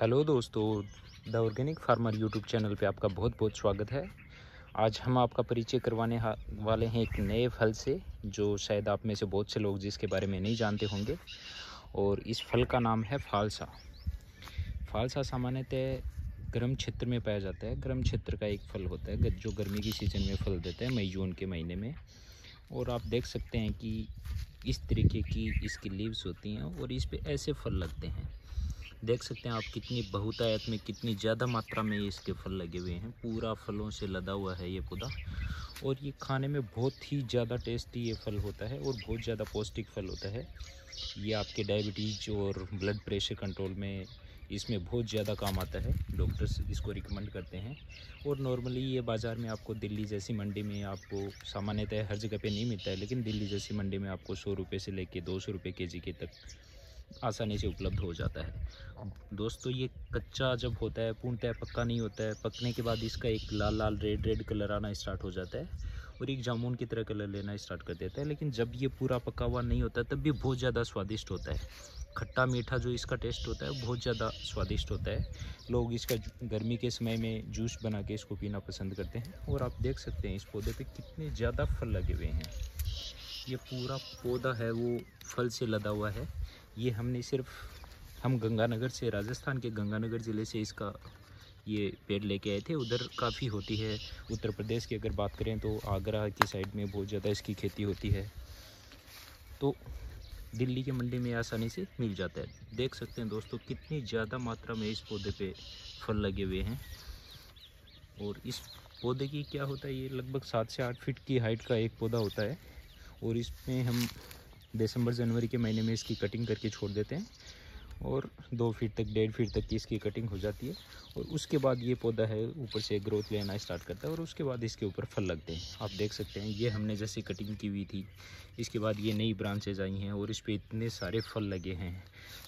hello दोस्तों the organic farmer YouTube channel पे आपका बहुत बहुत स्वागत है आज हम आपका परिचय करवाने वाले हैं एक नए फल से जो शायद आप में से बहुत से लोग जिसके बारे में नहीं जानते होंगे और इस फल का नाम है फालसा फालसा सामान्यतः गर्म क्षेत्र में पाया जाता है गर्म क्षेत्र का एक फल होता है जो गर्मी की सीज़न में फल देता है मई जून के महीने में और आप देख सकते हैं कि इस तरीके की इसकी लीव्स होती हैं और इस पर ऐसे फल लगते हैं देख सकते हैं आप कितनी बहुतायत में कितनी ज़्यादा मात्रा में इसके फल लगे हुए हैं पूरा फलों से लदा हुआ है ये पौधा और ये खाने में बहुत ही ज़्यादा टेस्टी ये फल होता है और बहुत ज़्यादा पौष्टिक फल होता है ये आपके डायबिटीज और ब्लड प्रेशर कंट्रोल में इसमें बहुत ज़्यादा काम आता है डॉक्टर्स इसको रिकमेंड करते हैं और नॉर्मली ये बाज़ार में आपको दिल्ली जैसी मंडी में आपको सामान्यतः हर जगह पे नहीं मिलता है लेकिन दिल्ली जैसी मंडी में आपको सौ रुपये से लेके दो सौ रुपये के जी के तक आसानी से उपलब्ध हो जाता है दोस्तों तो ये कच्चा जब होता है पूर्णतः पक्का नहीं होता है पकने के बाद इसका एक लाल लाल रेड रेड कलर आना स्टार्ट हो जाता है और एक जामुन की तरह कलर लेना स्टार्ट कर देता है लेकिन जब ये पूरा पका हुआ नहीं होता तब भी बहुत ज़्यादा स्वादिष्ट होता है खट्टा मीठा जो इसका टेस्ट होता है बहुत ज़्यादा स्वादिष्ट होता है लोग इसका गर्मी के समय में जूस बना के इसको पीना पसंद करते हैं और आप देख सकते हैं इस पौधे पर कितने ज़्यादा फल लगे हुए हैं ये पूरा पौधा है वो फल से लदा हुआ है ये हमने सिर्फ हम गंगानगर से राजस्थान के गंगानगर ज़िले से इसका ये पेड़ लेके आए थे उधर काफ़ी होती है उत्तर प्रदेश की अगर बात करें तो आगरा की साइड में बहुत ज़्यादा इसकी खेती होती है तो दिल्ली के मंडी में आसानी से मिल जाता है देख सकते हैं दोस्तों कितनी ज़्यादा मात्रा में इस पौधे पे फल लगे हुए हैं और इस पौधे की क्या होता है ये लगभग सात से आठ फीट की हाइट का एक पौधा होता है और इसमें हम दिसंबर जनवरी के महीने में इसकी कटिंग करके छोड़ देते हैं और दो फीट तक डेढ़ फीट तक की इसकी कटिंग हो जाती है और उसके बाद ये पौधा है ऊपर से ग्रोथ लेना स्टार्ट करता है और उसके बाद इसके ऊपर फल लगते हैं आप देख सकते हैं ये हमने जैसे कटिंग की हुई थी इसके बाद ये नई ब्रांचेज आई हैं और इस पर इतने सारे फल लगे हैं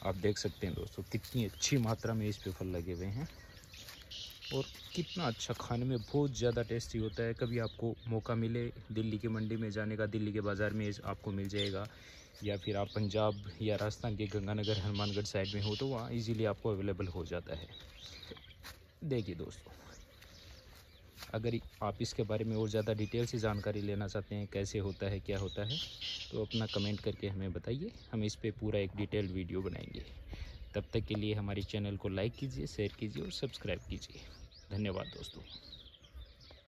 आप देख सकते हैं दोस्तों कितनी अच्छी मात्रा में इस पर फल लगे हुए हैं और कितना अच्छा खाने में बहुत ज़्यादा टेस्टी होता है कभी आपको मौका मिले दिल्ली की मंडी में जाने का दिल्ली के बाज़ार में आपको मिल जाएगा या फिर आप पंजाब या राजस्थान के गंगानगर हनुमानगढ़ साइड में हो तो वहाँ इजीली आपको अवेलेबल हो जाता है देखिए दोस्तों अगर आप इसके बारे में और ज़्यादा डिटेल से जानकारी लेना चाहते हैं कैसे होता है क्या होता है तो अपना कमेंट करके हमें बताइए हम इस पर पूरा एक डिटेल वीडियो बनाएंगे तब तक के लिए हमारे चैनल को लाइक कीजिए शेयर कीजिए और सब्सक्राइब कीजिए धन्यवाद दोस्तों